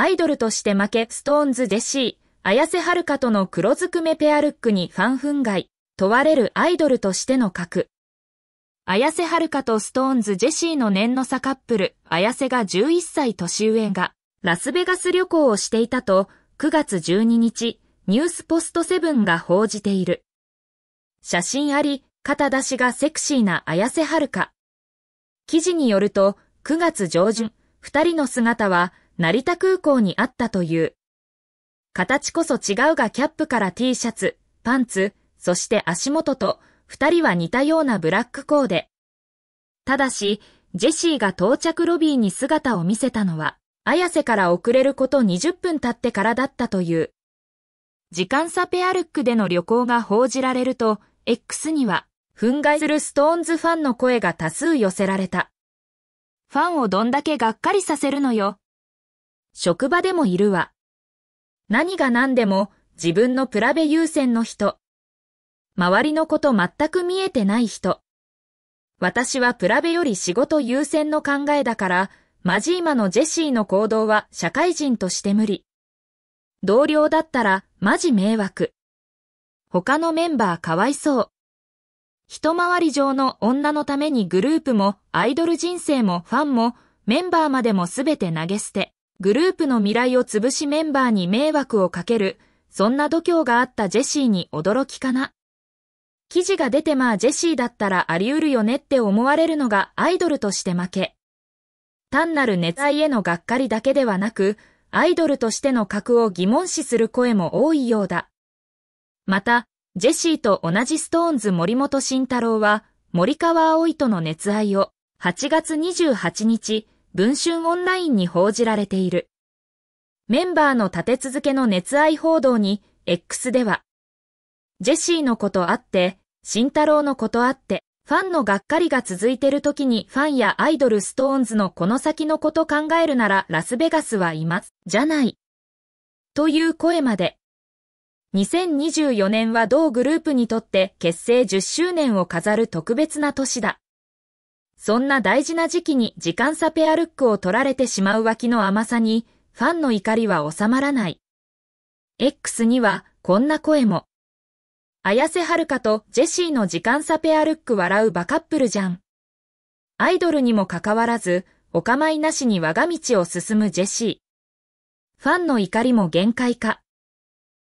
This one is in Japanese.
アイドルとして負け、ストーンズジェシー、綾瀬はるかとの黒ずくめペアルックにファン憤慨、問われるアイドルとしての格。綾瀬はるかとストーンズジェシーの年の差カップル、綾瀬が11歳年上が、ラスベガス旅行をしていたと、9月12日、ニュースポストセブンが報じている。写真あり、肩出しがセクシーな綾瀬はるか。記事によると、9月上旬、二人の姿は、成田空港にあったという。形こそ違うがキャップから T シャツ、パンツ、そして足元と二人は似たようなブラックコーデ。ただし、ジェシーが到着ロビーに姿を見せたのは、綾瀬から遅れること20分経ってからだったという。時間差ペアルックでの旅行が報じられると、X には、憤慨するストーンズファンの声が多数寄せられた。ファンをどんだけがっかりさせるのよ。職場でもいるわ。何が何でも自分のプラベ優先の人。周りのこと全く見えてない人。私はプラベより仕事優先の考えだから、マジーマのジェシーの行動は社会人として無理。同僚だったらマジ迷惑。他のメンバーかわいそう。一回り上の女のためにグループもアイドル人生もファンもメンバーまでもすべて投げ捨て。グループの未来を潰しメンバーに迷惑をかける、そんな度胸があったジェシーに驚きかな。記事が出てまあジェシーだったらあり得るよねって思われるのがアイドルとして負け。単なる熱愛へのがっかりだけではなく、アイドルとしての格を疑問視する声も多いようだ。また、ジェシーと同じストーンズ森本慎太郎は、森川葵との熱愛を、8月28日、文春オンラインに報じられている。メンバーの立て続けの熱愛報道に X では、ジェシーのことあって、慎太郎のことあって、ファンのがっかりが続いてる時にファンやアイドルストーンズのこの先のこと考えるならラスベガスはいます、じゃない。という声まで。2024年は同グループにとって結成10周年を飾る特別な年だ。そんな大事な時期に時間差ペアルックを取られてしまう脇の甘さに、ファンの怒りは収まらない。X には、こんな声も。綾瀬はるかとジェシーの時間差ペアルック笑うバカップルじゃん。アイドルにもかかわらず、お構いなしに我が道を進むジェシー。ファンの怒りも限界か。